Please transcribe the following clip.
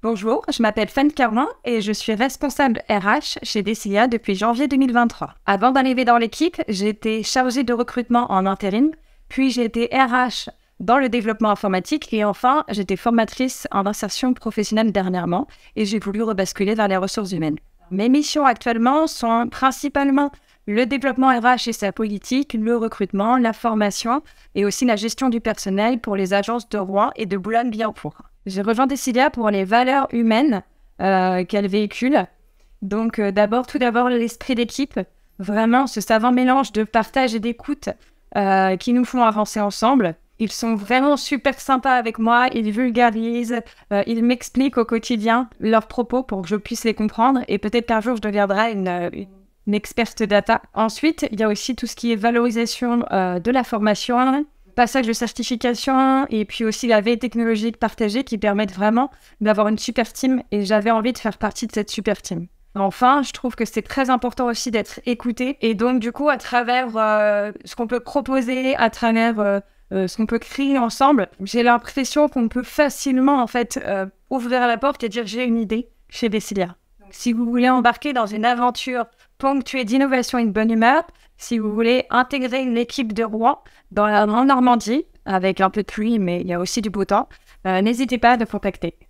Bonjour, je m'appelle Fanny Carlin et je suis responsable RH chez DCIA depuis janvier 2023. Avant d'arriver dans l'équipe, j'étais chargée de recrutement en intérim, puis j'étais RH dans le développement informatique et enfin, j'étais formatrice en insertion professionnelle dernièrement et j'ai voulu rebasculer vers les ressources humaines. Mes missions actuellement sont principalement le développement RH et sa politique, le recrutement, la formation et aussi la gestion du personnel pour les agences de Rouen et de Boulogne-Billancourt. J'ai rejoint Décilia pour les valeurs humaines euh, qu'elle véhicule. Donc euh, d'abord, tout d'abord, l'esprit d'équipe, vraiment ce savant mélange de partage et d'écoute euh, qui nous font avancer ensemble. Ils sont vraiment super sympas avec moi, ils vulgarisent, ils m'expliquent au quotidien leurs propos pour que je puisse les comprendre et peut-être qu'un jour je deviendrai une, experte data. Ensuite, il y a aussi tout ce qui est valorisation de la formation, passage de certification et puis aussi la veille technologique partagée qui permettent vraiment d'avoir une super team et j'avais envie de faire partie de cette super team. Enfin, je trouve que c'est très important aussi d'être écouté et donc du coup à travers euh, ce qu'on peut proposer, à travers euh, euh, ce qu'on peut créer ensemble, j'ai l'impression qu'on peut facilement en fait ouvrir la porte et dire j'ai une idée chez Bessilia si vous voulez embarquer dans une aventure ponctuée d'innovation et de bonne humeur, si vous voulez intégrer une équipe de Rouen dans la, Normandie, avec un peu de pluie, mais il y a aussi du beau temps, euh, n'hésitez pas à nous contacter.